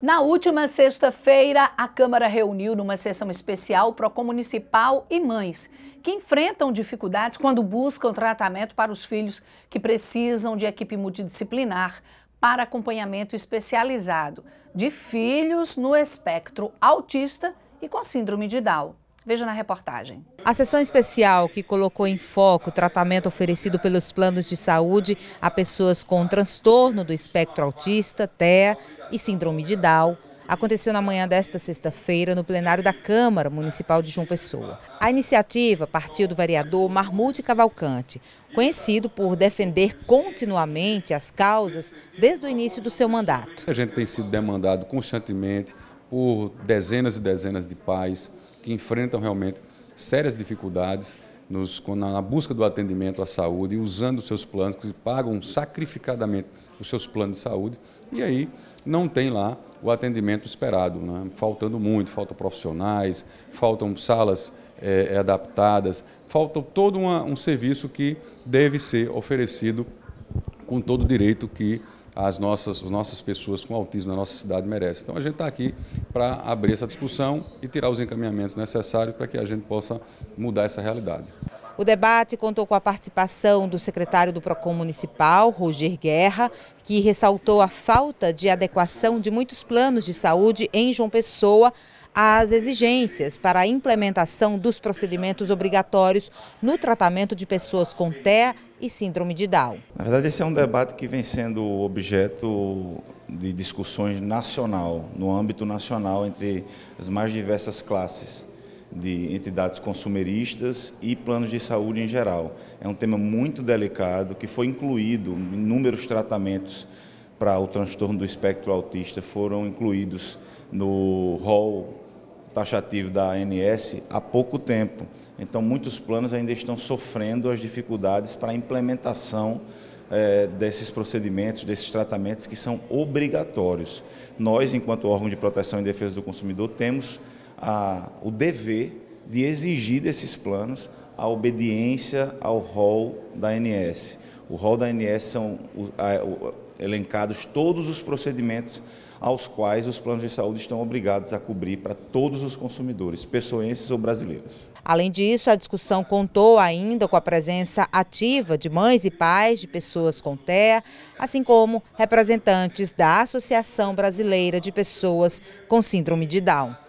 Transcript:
Na última sexta-feira, a Câmara reuniu numa sessão especial PROCON Municipal e mães que enfrentam dificuldades quando buscam tratamento para os filhos que precisam de equipe multidisciplinar para acompanhamento especializado de filhos no espectro autista e com síndrome de Down. Veja na reportagem. A sessão especial que colocou em foco o tratamento oferecido pelos planos de saúde a pessoas com transtorno do espectro autista, TEA e síndrome de Down, aconteceu na manhã desta sexta-feira no plenário da Câmara Municipal de João Pessoa. A iniciativa partiu do vereador Marmude Cavalcante, conhecido por defender continuamente as causas desde o início do seu mandato. A gente tem sido demandado constantemente por dezenas e dezenas de pais que enfrentam realmente sérias dificuldades nos, na busca do atendimento à saúde, usando seus planos, que pagam sacrificadamente os seus planos de saúde, e aí não tem lá o atendimento esperado, né? faltando muito, faltam profissionais, faltam salas é, é adaptadas, falta todo uma, um serviço que deve ser oferecido com todo o direito que as nossas, as nossas pessoas com autismo na nossa cidade merecem. Então a gente está aqui para abrir essa discussão e tirar os encaminhamentos necessários para que a gente possa mudar essa realidade. O debate contou com a participação do secretário do PROCON Municipal, Roger Guerra, que ressaltou a falta de adequação de muitos planos de saúde em João Pessoa às exigências para a implementação dos procedimentos obrigatórios no tratamento de pessoas com TEA e síndrome de Down. Na verdade, esse é um debate que vem sendo objeto de discussões nacional, no âmbito nacional, entre as mais diversas classes de entidades consumeristas e planos de saúde em geral. É um tema muito delicado que foi incluído em inúmeros tratamentos para o transtorno do espectro autista foram incluídos no rol taxativo da ANS há pouco tempo. Então, muitos planos ainda estão sofrendo as dificuldades para a implementação é, desses procedimentos, desses tratamentos que são obrigatórios. Nós, enquanto órgão de proteção e defesa do consumidor, temos a, o dever de exigir desses planos a obediência ao rol da ANS. O rol da ANS são elencados todos os procedimentos aos quais os planos de saúde estão obrigados a cobrir para todos os consumidores, pessoenses ou brasileiros. Além disso, a discussão contou ainda com a presença ativa de mães e pais de pessoas com TEA, assim como representantes da Associação Brasileira de Pessoas com Síndrome de Down.